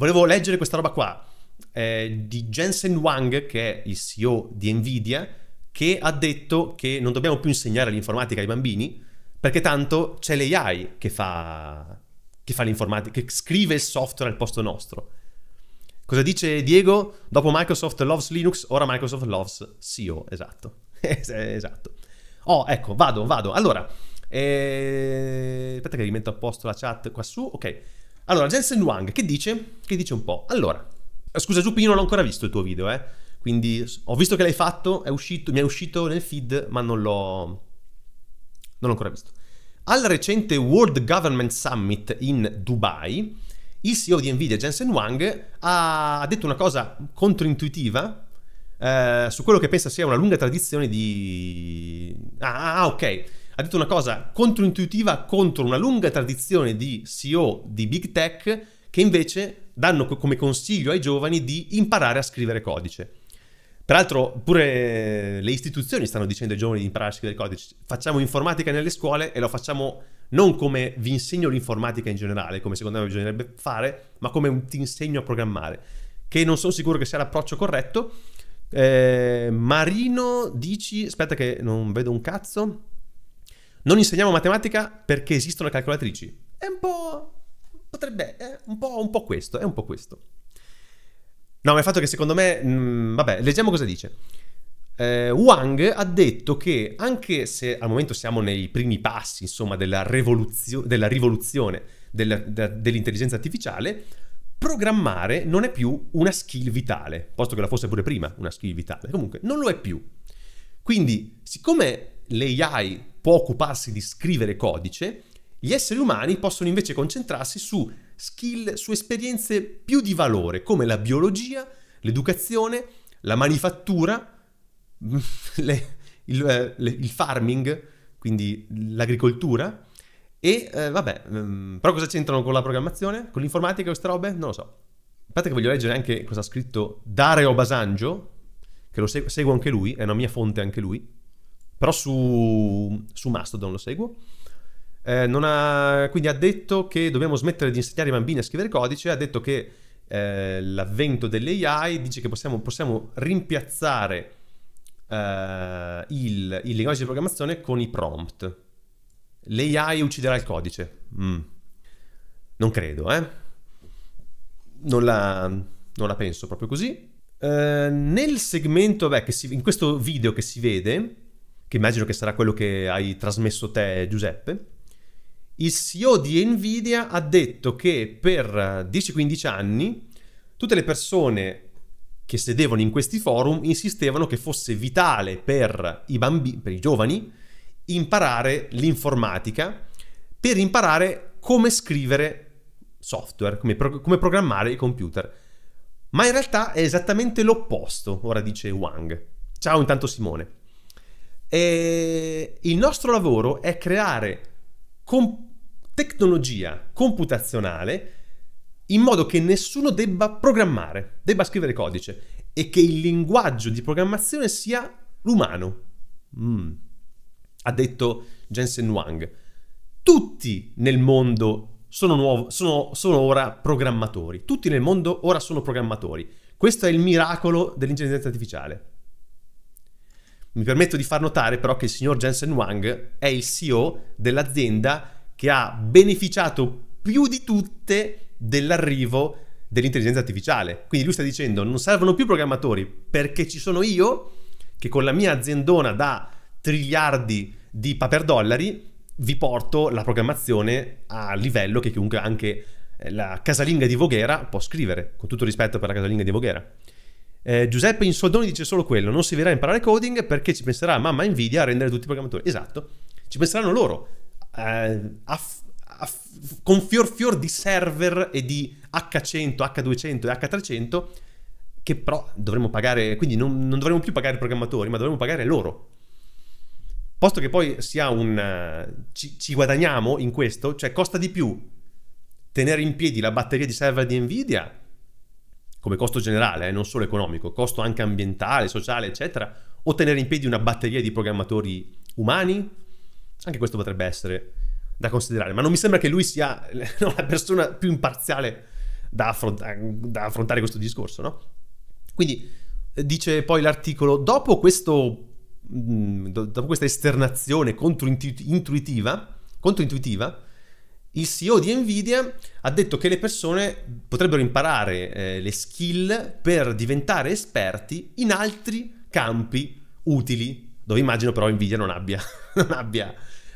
Volevo leggere questa roba qua eh, di Jensen Wang, che è il CEO di Nvidia, che ha detto che non dobbiamo più insegnare l'informatica ai bambini perché tanto c'è l'AI che fa, che fa l'informatica, che scrive il software al posto nostro. Cosa dice Diego? Dopo Microsoft loves Linux, ora Microsoft loves CEO, esatto. esatto. Oh, ecco, vado, vado. Allora, eh... aspetta che rimetto a posto la chat qua su. Ok, allora, Jensen Wang, che dice? Che dice un po'. Allora, eh, scusa Giuppi, io non l'ho ancora visto il tuo video, eh. Quindi ho visto che l'hai fatto, è uscito, mi è uscito nel feed, ma non l'ho... non l'ho ancora visto. Al recente World Government Summit in Dubai, il CEO di Nvidia, Jensen Wang, ha detto una cosa controintuitiva eh, su quello che pensa sia una lunga tradizione di... Ah, ah, ah ok ha detto una cosa controintuitiva contro una lunga tradizione di CEO di big tech che invece danno come consiglio ai giovani di imparare a scrivere codice. Peraltro pure eh, le istituzioni stanno dicendo ai giovani di imparare a scrivere codice. Facciamo informatica nelle scuole e lo facciamo non come vi insegno l'informatica in generale, come secondo me bisognerebbe fare, ma come ti insegno a programmare, che non sono sicuro che sia l'approccio corretto. Eh, Marino dici, aspetta che non vedo un cazzo. Non insegniamo matematica perché esistono calcolatrici. È un po'... potrebbe... è un po', un po questo, è un po' questo. No, ma il fatto che secondo me... Mh, mm, vabbè, leggiamo cosa dice. Eh, Wang ha detto che anche se al momento siamo nei primi passi, insomma, della, rivoluzio- della rivoluzione del, de- dell'intelligenza artificiale, programmare non è più una skill vitale, posto che la fosse pure prima una skill vitale. Comunque, non lo è più. Quindi, siccome l'AI può occuparsi di scrivere codice, gli esseri umani possono invece concentrarsi su skill, su esperienze più di valore, come la biologia, l'educazione, la manifattura, le, il, eh, le, il, farming, quindi l'agricoltura. E eh, vabbè, mm, però cosa c'entrano con la programmazione? Con l'informatica e queste robe? Non lo so. Aspetta che voglio leggere anche cosa ha scritto Dario Basangio, che lo seg- seguo anche lui, è una mia fonte anche lui. Però su, su Mastodon lo seguo. Eh, ha, quindi ha detto che dobbiamo smettere di insegnare ai bambini a scrivere codice, ha detto che eh, l'avvento dell'AI dice che possiamo, possiamo rimpiazzare eh, il, il linguaggio di programmazione con i prompt. L'AI ucciderà il codice. Mm. Non credo, eh. Non la, non la penso proprio così. Eh, nel segmento, beh, si, in questo video che si vede, che immagino che sarà quello che hai trasmesso te Giuseppe, il CEO di Nvidia ha detto che per 10-15 eh, anni tutte le persone che sedevano in questi forum insistevano che fosse vitale per i, bambi- per i giovani imparare l'informatica per imparare come scrivere software, come, pro- come programmare i computer. Ma in realtà è esattamente l'opposto, ora dice Wang. Ciao intanto Simone. E il nostro lavoro è creare comp- tecnologia computazionale in modo che nessuno debba programmare, debba scrivere codice e che il linguaggio di programmazione sia l'umano. Mm. Ha detto Jensen Wang. Tutti nel mondo sono, nuovo, sono, sono ora programmatori, tutti nel mondo ora sono programmatori. Questo è il miracolo dell'intelligenza artificiale. Mi permetto di far notare però che il signor Jensen Wang è il CEO dell'azienda che ha beneficiato più di tutte dell'arrivo dell'intelligenza artificiale. Quindi lui sta dicendo non servono più programmatori perché ci sono io che con la mia aziendona da triliardi di paper dollari vi porto la programmazione a livello che comunque anche eh, la casalinga di Voghera può scrivere, con tutto rispetto per la casalinga di Voghera. Eh, Giuseppe soldoni dice solo quello, non si verrà a imparare coding perché ci penserà mamma Nvidia a rendere tutti i programmatori. Esatto, ci penseranno loro, eh, aff, aff, con fior fior di server e di H100, H200 e H300, che però dovremmo pagare, quindi non, non dovremmo più pagare i programmatori, ma dovremmo pagare loro. Posto che poi sia un... Eh, ci, ci guadagniamo in questo, cioè costa di più tenere in piedi la batteria di server di Nvidia come costo generale, eh, non solo economico, costo anche ambientale, sociale, eccetera, o tenere in piedi una batteria di programmatori umani, anche questo potrebbe essere da considerare, ma non mi sembra che lui sia la persona più imparziale da, affronta- da affrontare questo discorso, no? Quindi eh, dice poi l'articolo, dopo, questo, mm, dopo questa esternazione controintuitiva, controintuitiva il CEO di Nvidia ha detto che le persone potrebbero imparare eh, le skill per diventare esperti in altri campi utili, dove immagino però Nvidia non abbia, non abbia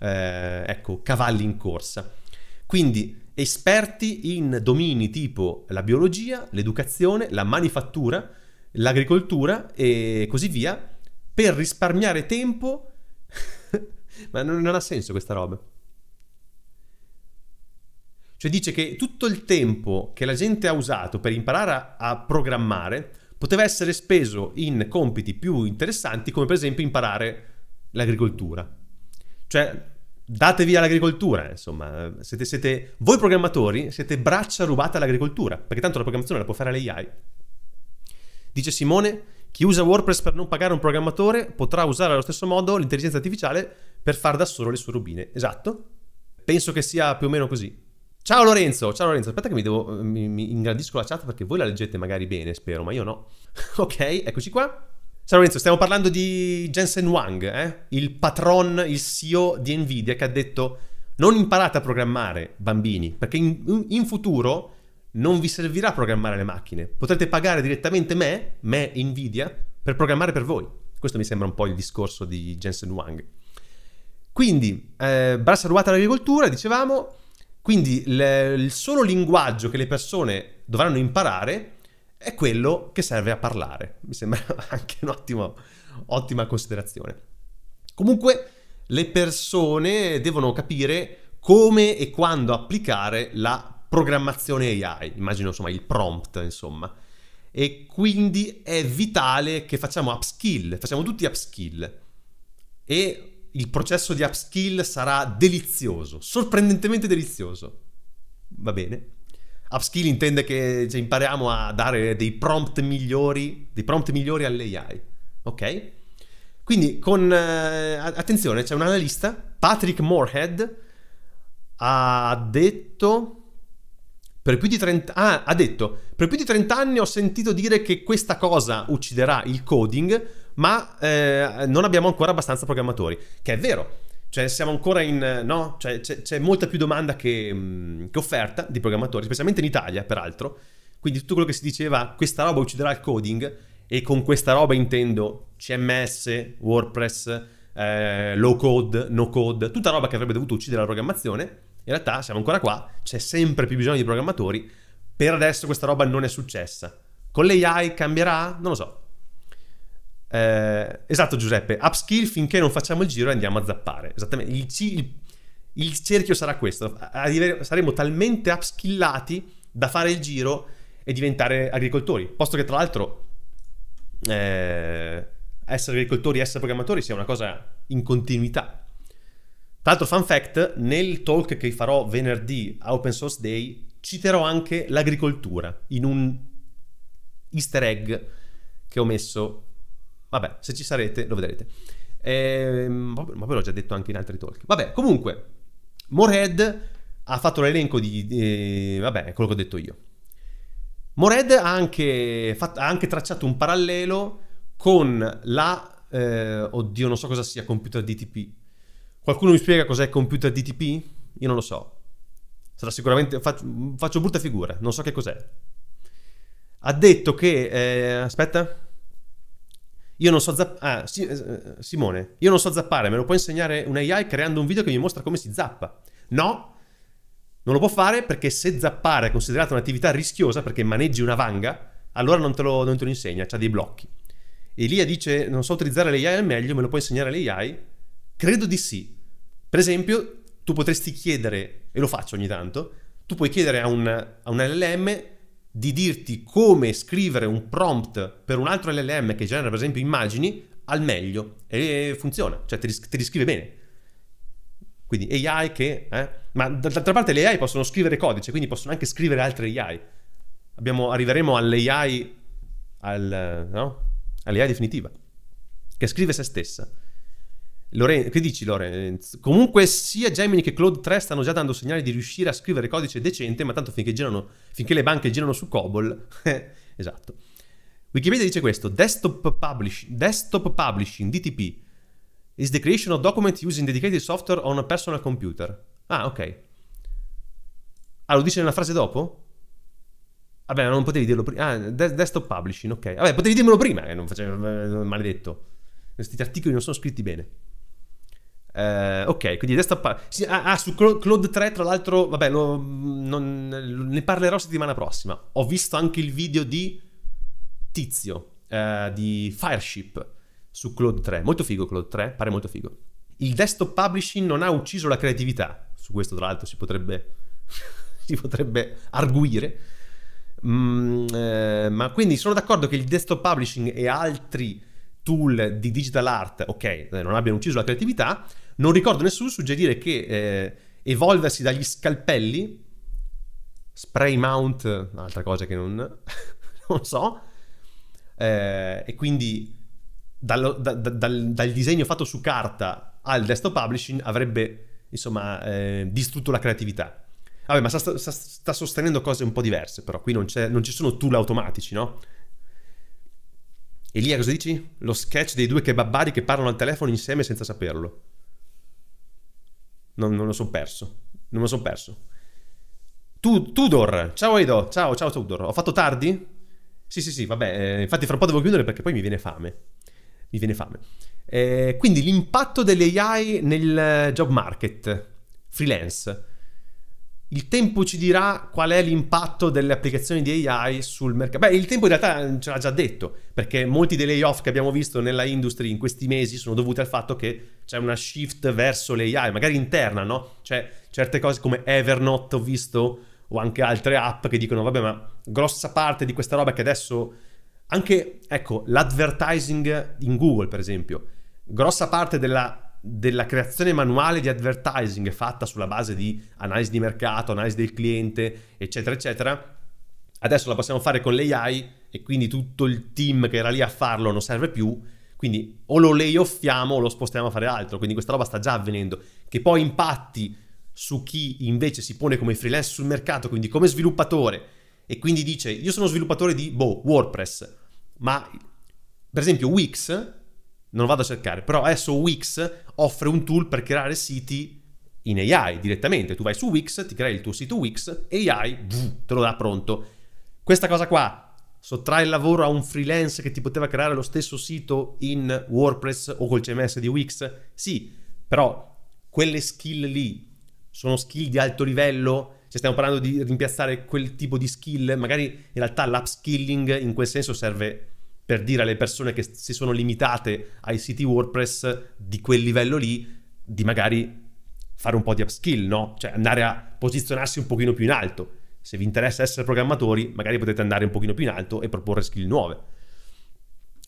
eh, ecco, cavalli in corsa. Quindi esperti in domini tipo la biologia, l'educazione, la manifattura, l'agricoltura e così via, per risparmiare tempo, ma non, non ha senso questa roba. Cioè dice che tutto il tempo che la gente ha usato per imparare a, a programmare poteva essere speso in compiti più interessanti come per esempio imparare l'agricoltura. Cioè date via l'agricoltura, insomma, siete, siete, voi programmatori siete braccia rubate all'agricoltura, perché tanto la programmazione la può fare l'AI. Dice Simone, chi usa WordPress per non pagare un programmatore potrà usare allo stesso modo l'intelligenza artificiale per far da solo le sue rubine. Esatto? Penso che sia più o meno così. Ciao Lorenzo, ciao Lorenzo, aspetta che mi, devo, eh, mi, mi ingrandisco la chat perché voi la leggete magari bene, spero, ma io no. ok, eccoci qua. Ciao Lorenzo, stiamo parlando di Jensen Wang, eh? il patron, il CEO di Nvidia che ha detto non imparate a programmare bambini, perché in, in futuro non vi servirà programmare le macchine, potrete pagare direttamente me, me Nvidia, per programmare per voi. Questo mi sembra un po' il discorso di Jensen Wang. Quindi, eh, braccia ruota all'agricoltura, dicevamo, quindi le, il solo linguaggio che le persone dovranno imparare è quello che serve a parlare. Mi sembra anche un'ottima considerazione. Comunque le persone devono capire come e quando applicare la programmazione AI, immagino insomma il prompt, insomma. E quindi è vitale che facciamo upskill, facciamo tutti upskill. E il processo di upskill sarà delizioso, sorprendentemente delizioso. Va bene. Upskill intende che cioè, impariamo a dare dei prompt migliori, dei prompt migliori all'AI. Ok? Quindi con eh, attenzione, c'è un analista, Patrick Moorhead, ha detto per più di 30 ah, ha detto per più di 30 anni ho sentito dire che questa cosa ucciderà il coding, ma eh, non abbiamo ancora abbastanza programmatori, che è vero. Cioè, siamo ancora in. No? Cioè, c'è, c'è, molta più domanda che, mm, che offerta di programmatori, specialmente in Italia, peraltro. Quindi tutto quello che si diceva, questa roba ucciderà il coding, e con questa roba intendo CMS, WordPress, eh, low code, no code, tutta roba che avrebbe dovuto uccidere la programmazione. In realtà siamo ancora qua, c'è sempre più bisogno di programmatori. Per adesso questa roba non è successa. Con l'AI cambierà? Non lo so, eh, esatto Giuseppe, upskill finché non facciamo il giro e andiamo a zappare. Esattamente, il, il, il cerchio sarà questo. Saremo talmente upskillati da fare il giro e diventare agricoltori. Posto che tra l'altro eh, essere agricoltori e essere programmatori sia una cosa in continuità. Tra l'altro, fun fact, nel talk che farò venerdì a Open Source Day citerò anche l'agricoltura in un easter egg che ho messo Vabbè, se ci sarete lo vedrete. Ehm, ma ve l'ho già detto anche in altri talk. Vabbè, comunque, Morehead ha fatto l'elenco di... di eh, vabbè, è quello che ho detto io. Morehead ha anche, fatto, ha anche tracciato un parallelo con la... Eh, oddio, non so cosa sia computer DTP. Qualcuno mi spiega cos'è computer DTP? Io non lo so. Sarà sicuramente... Faccio, faccio brutta figura, non so che cos'è. Ha detto che... Eh, aspetta io non so zappare. Ah, si eh, Simone, io non so zappare, me lo può insegnare un AI creando un video che mi mostra come si zappa? No, non lo può fare perché se zappare è considerata un'attività rischiosa perché maneggi una vanga, allora non te lo, non te lo insegna, c'ha dei blocchi. Elia dice: Non so utilizzare l'AI al meglio, me lo può insegnare l'AI? Credo di sì. Per esempio, tu potresti chiedere, e lo faccio ogni tanto, tu puoi chiedere a un, a un LLM di dirti come scrivere un prompt per un altro LLM che genera per esempio immagini al meglio e funziona, cioè ti, ti riscrive bene. Quindi AI che... Eh? Ma d'altra parte le AI possono scrivere codice, quindi possono anche scrivere altre AI. Abbiamo, arriveremo all'AI, al, no? all'AI definitiva, che scrive se stessa. Loren- che dici Lorenz? Comunque sia Gemini che Claude 3 stanno già dando segnali di riuscire a scrivere codice decente, ma tanto finché, girano, finché le banche girano su COBOL... Eh, esatto. Wikipedia dice questo, desktop, publish, desktop publishing, DTP, is the creation of document using dedicated software on a personal computer. Ah, ok. Ah, lo dice nella frase dopo? Vabbè, non potevi dirlo prima. Ah, de- desktop publishing, ok. Vabbè, potevi dirmelo prima, eh, non facevo, eh, maledetto. Questi articoli non sono scritti bene. Eh, ok, quindi desktop. Sì, ah, ah, su Cloud 3, tra l'altro, vabbè, lo, non, ne parlerò settimana prossima. Ho visto anche il video di Tizio eh, di Fireship su Cloud 3. Molto figo Cloud 3, pare molto figo. Il desktop publishing non ha ucciso la creatività. Su questo, tra l'altro, si potrebbe, si potrebbe arguire. Mm, eh, ma quindi sono d'accordo che il desktop publishing e altri tool di digital art, ok, eh, non abbiano ucciso la creatività, non ricordo nessuno suggerire che eh, evolversi dagli scalpelli, spray mount, un'altra cosa che non, non so, eh, e quindi dallo, da, dal, dal, disegno fatto su carta al desktop publishing avrebbe insomma eh, distrutto la creatività. Vabbè, ma sta, sta, sta, sostenendo cose un po' diverse, però qui non, non ci sono tool automatici, no? Elia, cosa dici? Lo sketch dei due kebabbari che parlano al telefono insieme senza saperlo. Non, non lo so perso. Non lo so perso. Tu, Tudor, ciao Edo, ciao, ciao Tudor. Ho fatto tardi? Sì, sì, sì, vabbè, eh, infatti fra un po' devo chiudere perché poi mi viene fame. Mi viene fame. Eh, quindi l'impatto delle AI nel eh, job market, freelance. Il tempo ci dirà qual è l'impatto delle applicazioni di AI sul mercato. Beh, il tempo in realtà ce l'ha già detto, perché molti dei layoff che abbiamo visto nella industry in questi mesi sono dovuti al fatto che c'è una shift verso l'AI, magari interna, no? Cioè, certe cose come Evernote ho visto, o anche altre app che dicono, vabbè, ma grossa parte di questa roba che adesso... Anche, ecco, l'advertising in Google, per esempio. Grossa parte della della creazione manuale di advertising fatta sulla base di analisi di mercato, analisi del cliente, eccetera, eccetera, adesso la possiamo fare con l'AI e quindi tutto il team che era lì a farlo non serve più, quindi o lo layoffiamo o lo spostiamo a fare altro, quindi questa roba sta già avvenendo, che poi impatti su chi invece si pone come freelance sul mercato, quindi come sviluppatore, e quindi dice io sono sviluppatore di, boh, WordPress, ma per esempio Wix non lo vado a cercare, però adesso Wix offre un tool per creare siti in AI direttamente. Tu vai su Wix, ti crei il tuo sito Wix, AI buh, te lo dà pronto. Questa cosa qua sottrae il lavoro a un freelance che ti poteva creare lo stesso sito in WordPress o col CMS di Wix? Sì, però quelle skill lì sono skill di alto livello. Se stiamo parlando di rimpiazzare quel tipo di skill, magari in realtà l'upskilling in quel senso serve per dire alle persone che si sono limitate ai siti WordPress di quel livello lì, di magari fare un po' di upskill, no? Cioè andare a posizionarsi un pochino più in alto. Se vi interessa essere programmatori, magari potete andare un pochino più in alto e proporre skill nuove.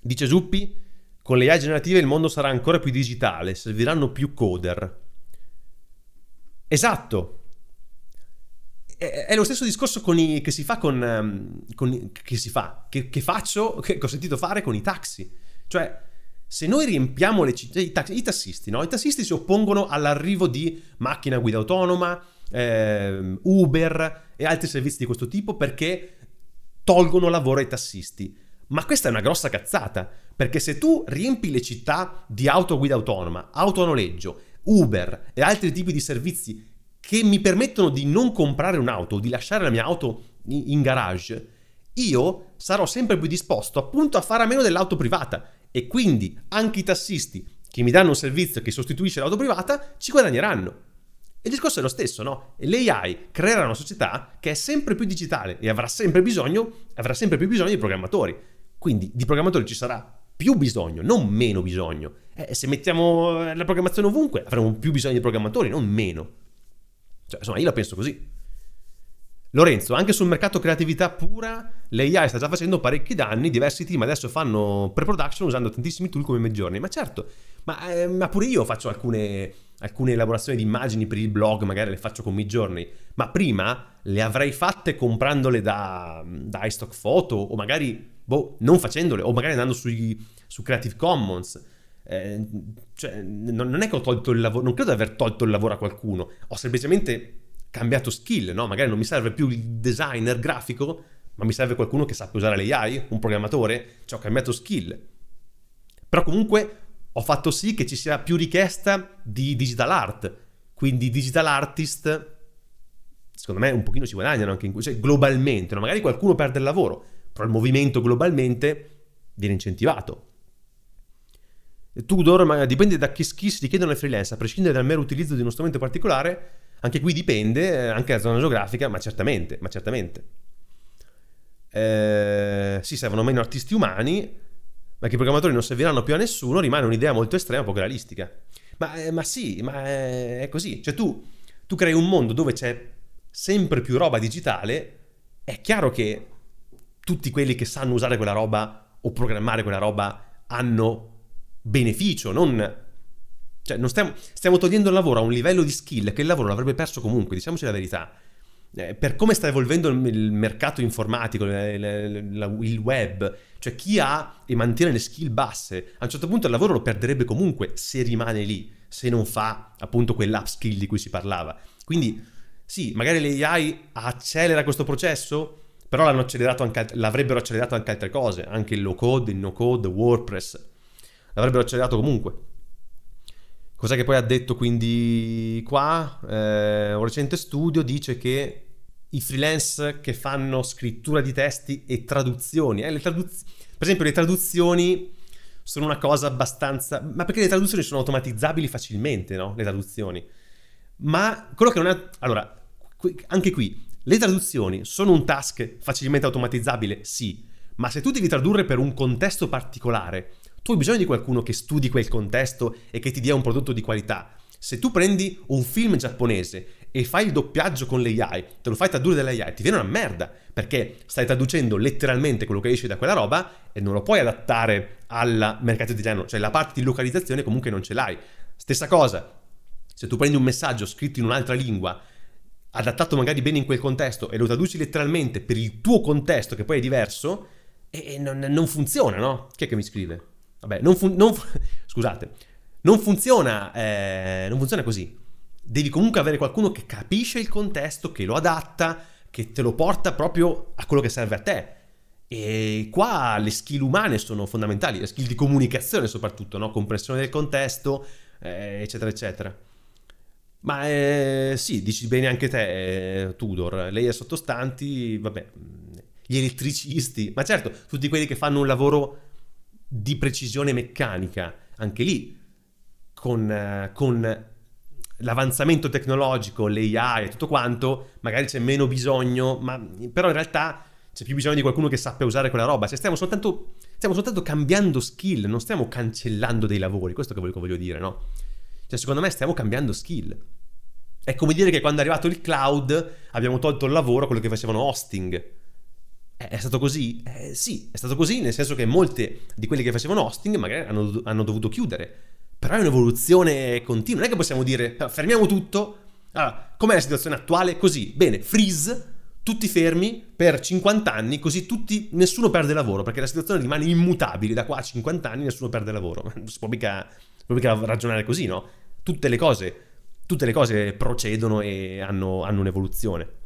Dice Zuppi, con le AI generative il mondo sarà ancora più digitale, serviranno più coder. Esatto, è lo stesso discorso i, che si fa con, ehm, con che si fa, che, che faccio, che, ho sentito fare con i taxi. Cioè, se noi riempiamo le città, i, tax, i tassisti, no? I tassisti si oppongono all'arrivo di macchina a guida autonoma, eh, Uber e altri servizi di questo tipo perché tolgono lavoro ai tassisti. Ma questa è una grossa cazzata, perché se tu riempi le città di auto a guida autonoma, auto a noleggio Uber e altri tipi di servizi che mi permettono di non comprare un'auto, di lasciare la mia auto in garage, io sarò sempre più disposto appunto a fare a meno dell'auto privata e quindi anche i tassisti che mi danno un servizio che sostituisce l'auto privata ci guadagneranno. Il discorso è lo stesso, no? L'AI creerà una società che è sempre più digitale e avrà sempre bisogno, avrà sempre più bisogno di programmatori. Quindi di programmatori ci sarà più bisogno, non meno bisogno. Eh, se mettiamo la programmazione ovunque, avremo più bisogno di programmatori, non meno. Cioè, insomma, io la penso così. Lorenzo, anche sul mercato creatività pura, l'AI sta già facendo parecchi danni, diversi team adesso fanno pre-production usando tantissimi tool come Midjourney, ma certo, ma, eh, ma pure io faccio alcune, alcune, elaborazioni di immagini per il blog, magari le faccio con Midjourney, ma prima le avrei fatte comprandole da, da iStock Photo o magari, boh, non facendole, o magari andando sui, su Creative Commons eh, cioè, non, non, è che ho tolto il lavoro, non credo di aver tolto il lavoro a qualcuno, ho semplicemente cambiato skill, no? Magari non mi serve più il designer grafico, ma mi serve qualcuno che sappia usare l'AI, un programmatore, cioè ho cambiato skill. Però comunque ho fatto sì che ci sia più richiesta di digital art, quindi digital artist secondo me un pochino ci guadagnano anche in, cioè, globalmente, no? magari qualcuno perde il lavoro, però il movimento globalmente viene incentivato. Tudor, ma dipende da che skills richiedono le freelance, a prescindere dal mero utilizzo di uno strumento particolare, anche qui dipende, eh, anche la zona geografica, ma certamente, ma certamente. Eh, sì, servono meno artisti umani, ma che i programmatori non serviranno più a nessuno, rimane un'idea molto estrema, poco realistica. Ma, eh, ma sì, ma eh, è così. Cioè tu, tu crei un mondo dove c'è sempre più roba digitale, è chiaro che tutti quelli che sanno usare quella roba o programmare quella roba hanno beneficio, non... Cioè, non stiamo, stiamo togliendo il lavoro a un livello di skill che il lavoro l'avrebbe perso comunque, diciamoci la verità. Eh, per come sta evolvendo il, mercato informatico, le, le, la, il web, cioè chi ha e mantiene le skill basse, a un certo punto il lavoro lo perderebbe comunque se rimane lì, se non fa appunto quell'upskill di cui si parlava. Quindi sì, magari l'AI accelera questo processo, però accelerato anche, l'avrebbero accelerato anche altre cose, anche il low code, il no code, WordPress, l'avrebbero accelerato comunque. Cos'è che poi ha detto quindi qua? Eh, un recente studio dice che i freelance che fanno scrittura di testi e traduzioni, eh, traduz- per esempio le traduzioni sono una cosa abbastanza... ma perché le traduzioni sono automatizzabili facilmente, no? Le traduzioni. Ma quello che non è... Allora, qui, anche qui, le traduzioni sono un task facilmente automatizzabile, sì, ma se tu devi tradurre per un contesto particolare, tu hai bisogno di qualcuno che studi quel contesto e che ti dia un prodotto di qualità. Se tu prendi un film giapponese e fai il doppiaggio con l'AI, te lo fai tradurre dall'AI, ti viene una merda, perché stai traducendo letteralmente quello che esce da quella roba e non lo puoi adattare al mercato italiano, cioè la parte di localizzazione comunque non ce l'hai. Stessa cosa, se tu prendi un messaggio scritto in un'altra lingua, adattato magari bene in quel contesto e lo traduci letteralmente per il tuo contesto che poi è diverso, e non, non funziona, no? Chi è che mi scrive? Vabbè, non, fun- non fu- scusate, non funziona, eh, non funziona così. Devi comunque avere qualcuno che capisce il contesto, che lo adatta, che te lo porta proprio a quello che serve a te. E qua le skill umane sono fondamentali, le skill di comunicazione soprattutto, no? comprensione del contesto, eh, eccetera, eccetera. Ma eh, sì, dici bene anche te, eh, Tudor, lei è sottostanti, vabbè, gli elettricisti, ma certo, tutti quelli che fanno un lavoro di precisione meccanica, anche lì con, eh, con l'avanzamento tecnologico, l'AI e tutto quanto, magari c'è meno bisogno, ma però in realtà c'è più bisogno di qualcuno che sappia usare quella roba, cioè stiamo soltanto, stiamo soltanto cambiando skill, non stiamo cancellando dei lavori, questo che voglio, voglio dire, no? Cioè secondo me stiamo cambiando skill. È come dire che quando è arrivato il cloud abbiamo tolto il lavoro a quello che facevano hosting è stato così? Eh, sì, è stato così, nel senso che molte di quelle che facevano hosting magari hanno, hanno dovuto chiudere. Però è un'evoluzione continua, non è che possiamo dire ah, fermiamo tutto. Allora, ah, com'è la situazione attuale? Così, bene, freeze, tutti fermi per 50 anni, così tutti, nessuno perde lavoro, perché la situazione rimane immutabile da qua a 50 anni, nessuno perde lavoro. Non si può mica, può mica ragionare così, no? Tutte le cose, tutte le cose procedono e hanno, hanno un'evoluzione.